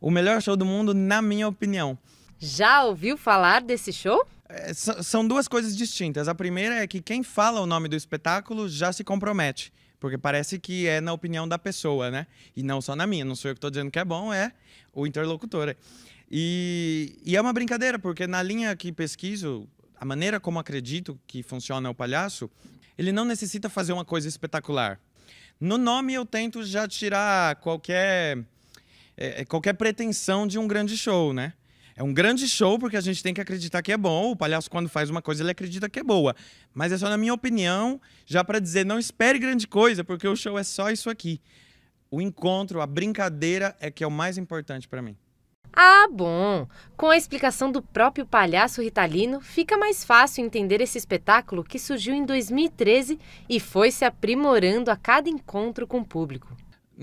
o melhor show do mundo, na minha opinião. Já ouviu falar desse show? É, são duas coisas distintas. A primeira é que quem fala o nome do espetáculo já se compromete. Porque parece que é na opinião da pessoa, né? E não só na minha. Não sou eu que estou dizendo que é bom, é o interlocutor. E, e é uma brincadeira, porque na linha que pesquiso, a maneira como acredito que funciona o palhaço, ele não necessita fazer uma coisa espetacular. No nome eu tento já tirar qualquer é, é, qualquer pretensão de um grande show, né? É um grande show porque a gente tem que acreditar que é bom. O palhaço, quando faz uma coisa, ele acredita que é boa. Mas é só na minha opinião, já para dizer, não espere grande coisa, porque o show é só isso aqui. O encontro, a brincadeira é que é o mais importante para mim. Ah, bom! Com a explicação do próprio palhaço ritalino, fica mais fácil entender esse espetáculo que surgiu em 2013 e foi se aprimorando a cada encontro com o público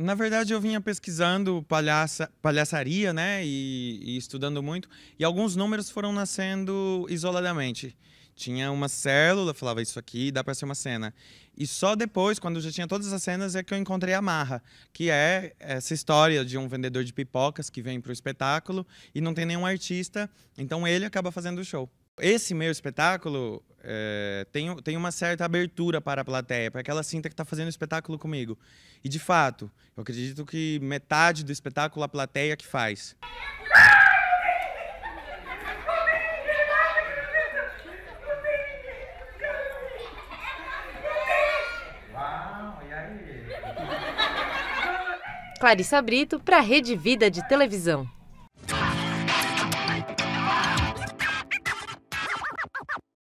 na verdade, eu vinha pesquisando palhaça, palhaçaria, né? E, e, estudando muito. E alguns números foram nascendo isoladamente. Tinha uma célula, falava isso aqui, dá para ser uma cena. E só depois, quando eu já tinha todas as cenas, é que eu encontrei a Marra, que é essa história de um vendedor de pipocas que vem para o espetáculo e não tem nenhum artista, então ele acaba fazendo o show. Esse meu espetáculo é, tem, tem uma certa abertura para a plateia, para aquela cinta que está fazendo o espetáculo comigo. E de fato, eu acredito que metade do espetáculo a plateia que faz. Clarissa Brito para Rede Vida de Televisão.